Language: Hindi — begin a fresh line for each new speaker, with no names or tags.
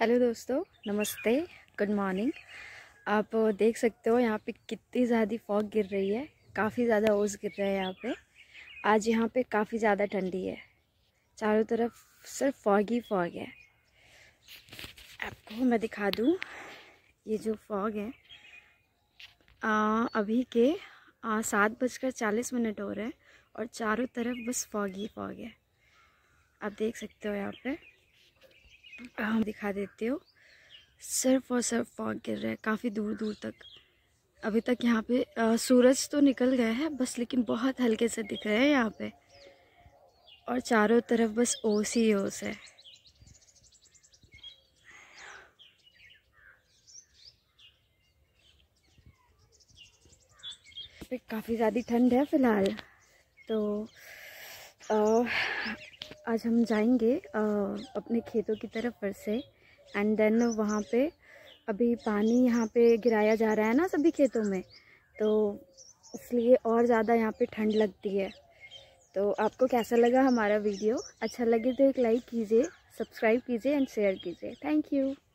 हेलो दोस्तों नमस्ते गुड मॉर्निंग आप देख सकते हो यहाँ पे कितनी ज़्यादा फॉग गिर रही है काफ़ी ज़्यादा ओस गिर रहा है यहाँ पे आज यहाँ पे काफ़ी ज़्यादा ठंडी है चारों तरफ सिर्फ फॉग ही फॉग है आपको मैं दिखा दूँ ये जो फॉग है आ, अभी के सात बजकर चालीस मिनट हो रहे हैं और चारों तरफ बस फॉग ही फॉग है आप देख सकते हो यहाँ पर हम दिखा देते हो सिर्फ और सिर्फ फॉग गिर रहा है काफ़ी दूर दूर तक अभी तक यहाँ पे आ, सूरज तो निकल गया है बस लेकिन बहुत हल्के से दिख रहे हैं यहाँ पे और चारों तरफ बस ओस ही ओस है काफ़ी ज़्यादा ठंड है फ़िलहाल तो आ, आज हम जाएंगे आ, अपने खेतों की तरफ फिर से एंड देन वहाँ पे अभी पानी यहाँ पे गिराया जा रहा है ना सभी खेतों में तो इसलिए और ज़्यादा यहाँ पे ठंड लगती है तो आपको कैसा लगा हमारा वीडियो अच्छा लगे तो एक लाइक कीजिए सब्सक्राइब कीजिए एंड शेयर कीजिए थैंक यू